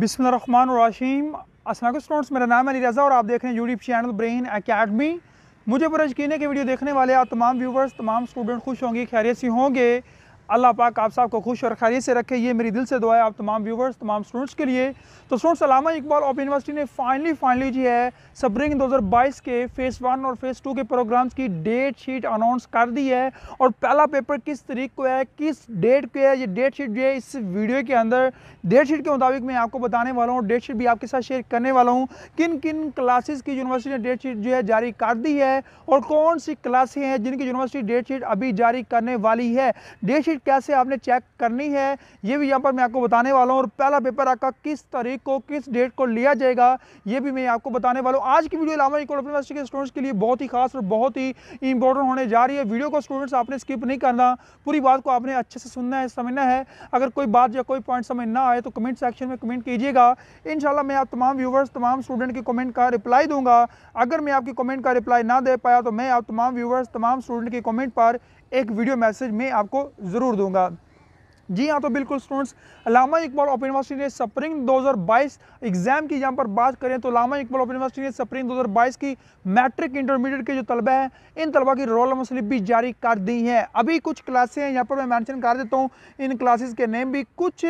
बिसमीम असल स्टूडेंट्स मेरा नाम अली रज़ा और आप देख रहे हैं यूट्यूब चैनल ब्रेन एकेडमी मुझे पूरा यकीन है कि वीडियो देखने वाले आप तमाम व्यूवर्स तमाम स्टूडेंट खुश होंगे खैरियत से होंगे अल्लाह पाक आप साहब को खुश और खैरियत से रखे ये मेरी दिल से दुआ है आप तमाम व्यूवर्स तमाम स्टूडेंट्स के लिए तो students Allama Iqbal open university ने फाइनली फाइनली जी है स्प्रिंग 2022 के फ़ेज़ वन और फ़ेज़ टू के प्रोग्राम्स की डेट शीट अनाउंस कर दी है और पहला पेपर किस तरीक को है किस डेट को है ये डेट शीट जो है इस वीडियो के अंदर डेट शीट के मुताबिक मैं आपको बताने वाला हूँ डेट शीट भी आपके साथ शेयर करने वाला हूँ किन किन क्लासेस की यूनिवर्सिटी ने डेट शीट जो है जारी कर दी है और कौन सी क्लासें हैं जिनकी यूनिवर्सिटी डेट शीट अभी जारी करने वाली है डेट शीट डेट कैसे आपने चेक करनी है ये भी यहाँ पर मैं आपको बताने वाला हूँ और पहला पेपर आपका किस तारीख को किस डेट को लिया जाएगा ये भी मैं आपको बताने वाला हूँ आज की वीडियो इलामा यूनिवर्सिटी के स्टूडेंट्स के लिए बहुत ही खास और बहुत ही इंपॉर्टेंट होने जा रही है वीडियो को स्टूडेंट्स आपने स्किप नहीं करना पूरी बात को आपने अच्छे से सुनना है समझना है अगर कोई बात या कोई पॉइंट समझ ना आए तो कमेंट सेक्शन में कमेंट कीजिएगा इन मैं आप तमाम व्यूवर्स तमाम स्टूडेंट के कमेंट का रिप्लाई दूंगा अगर मैं आपकी कमेंट का रिप्लाई ना दे पाया तो मैं आप तमाम व्यूवर्स तमाम स्टूडेंट के कमेंट पर एक वीडियो मैसेज में आपको ज़रूर ज़रूर दूंगा जी हाँ तो बिल्कुल students Allama Iqbal open university ने स्प्रिंग 2022 एग्ज़ाम की यहाँ पर बात करें तो लामा इकबाल ओपन यूनिवर्सिटी ने स्प्रिंग 2022 की मैट्रिक इंटरमीडिएट के जो तलबे हैं इन तलबा की रोल नंबर स्लिप भी जारी कर दी है अभी कुछ क्लासें हैं यहाँ पर मैं मेंशन कर देता हूँ इन क्लासेज के नेम भी कुछ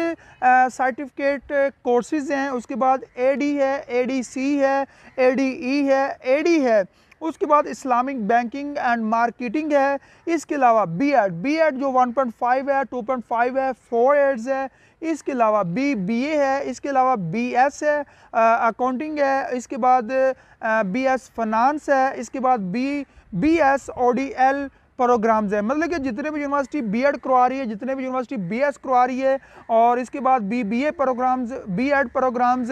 सर्टिफिकेट कोर्सेज हैं उसके बाद ए है ए है ए e है ए है उसके बाद इस्लामिक बैंकिंग एंड मार्केटिंग है इसके अलावा बी एड बी एड जो 1.5 है 2.5 है फोर एड्स है इसके अलावा बी बी ए है इसके अलावा बी एस है अकाउंटिंग है इसके बाद बी एस फाइनेंस है इसके बाद B B S O D L programmes है मतलब कि जितने भी यूनिवर्सिटी बीएड करवा रही है जितने भी यूनिवर्सिटी बीएस करवा रही है और इसके बाद B B A programmes B Ed programmes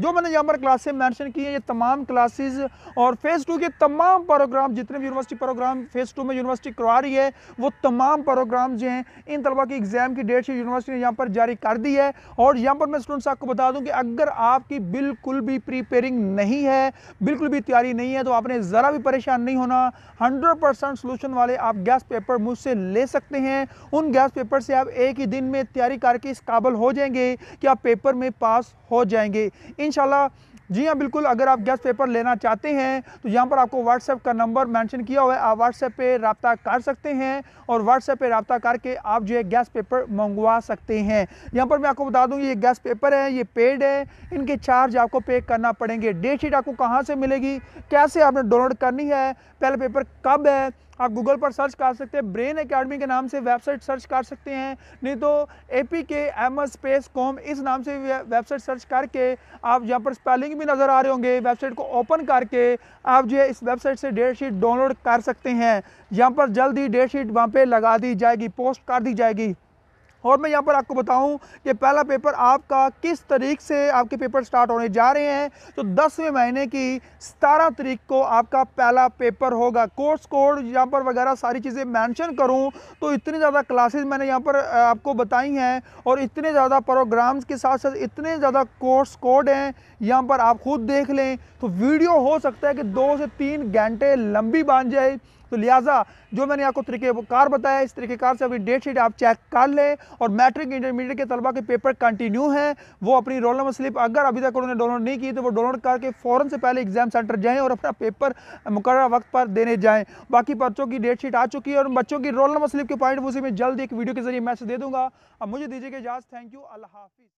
जो मैंने यहाँ पर क्लासे मेंशन की हैं ये तमाम क्लासेस और फेज़ टू के तमाम प्रोग्राम जितने भी यूनिवर्सिटी प्रोग्राम फेज़ टू में यूनिवर्सिटी करवा रही है वो तमाम प्रोग्राम जो हैं इन तलबा की एग्ज़ाम की डेट यूनिवर्सिटी ने यहाँ पर जारी कर दी है और यहाँ पर मैं स्टूडेंट्स आपको बता दूँ कि अगर आपकी बिल्कुल भी प्रीपेयरिंग नहीं है बिल्कुल भी तैयारी नहीं है तो आपने ज़रा भी परेशान नहीं होना हंड्रेड परसेंट सोलूशन वाले आप गैस पेपर मुझसे ले सकते हैं उन गैस पेपर से आप एक ही दिन में तैयारी करके इस काबल हो जाएंगे कि आप पेपर में पास हो जाएंगे i n s y a a l l a जी हाँ बिल्कुल अगर आप गेस्ट पेपर लेना चाहते हैं तो यहाँ पर आपको व्हाट्सएप का नंबर मेंशन किया हुआ है आप व्हाट्सएप पे रबता कर सकते हैं और व्हाट्सएप पे रबता करके आप जो है गैस पेपर मंगवा सकते हैं यहाँ पर मैं आपको बता दूँ ये गैस पेपर है ये पेड है इनके चार्ज आपको पे करना पड़ेंगे डेट शीट आपको कहाँ से मिलेगी कैसे आपने डाउनलोड करनी है पहला पेपर कब है आप गूगल पर सर्च कर सकते हैं ब्रेन एकेडमी के नाम से वेबसाइट सर्च कर सकते हैं नहीं तो A P K M S space com इस नाम से वेबसाइट सर्च करके आप यहाँ पर स्पेलिंग लिंक भी नज़र आ रहे होंगे वेबसाइट को ओपन करके आप जो है इस वेबसाइट से डेट शीट डाउनलोड कर सकते हैं यहाँ पर जल्द ही डेट शीट वहाँ पर लगा दी जाएगी पोस्ट कर दी जाएगी और मैं यहाँ पर आपको बताऊँ कि पहला पेपर आपका किस तरीक से आपके पेपर स्टार्ट होने जा रहे हैं तो दसवें महीने की सतारह तरीक को आपका पहला पेपर होगा कोर्स कोड यहाँ पर वगैरह सारी चीज़ें मैंशन करूँ तो इतनी ज़्यादा क्लासेज मैंने यहाँ पर आपको बताई हैं और इतने ज़्यादा प्रोग्राम्स के साथ साथ इतने ज़्यादा कोर्स कोड हैं यहाँ पर आप खुद देख लें तो वीडियो हो सकता है कि दो से तीन घंटे लंबी बन जाए तो लिहाजा जो मैंने आपको कार बताया इस तरीके कार से अपनी डेट शीट आप चेक कर लें और मैट्रिक इंटरमीडिएट के तलबा के पेपर कंटिन्यू हैं वो अपनी रोल नंबर स्लिप अगर अभी तक उन्होंने डाउनलोड नहीं की तो वो डाउनलोड करके फ़ौरन से पहले एग्ज़ाम सेंटर जाएँ और अपना पेपर मुकर वक्त पर देने जाएँ बाकी बच्चों की डेट शीट आ चुकी है और बच्चों की रोल नंबर स्लिप के पॉइंट उसी मैं जल्द एक वीडियो के जरिए मैसेज दे दूँगा अब मुझे दीजिएगा इजाज़ थैंक यू अल्लाह हाफिज़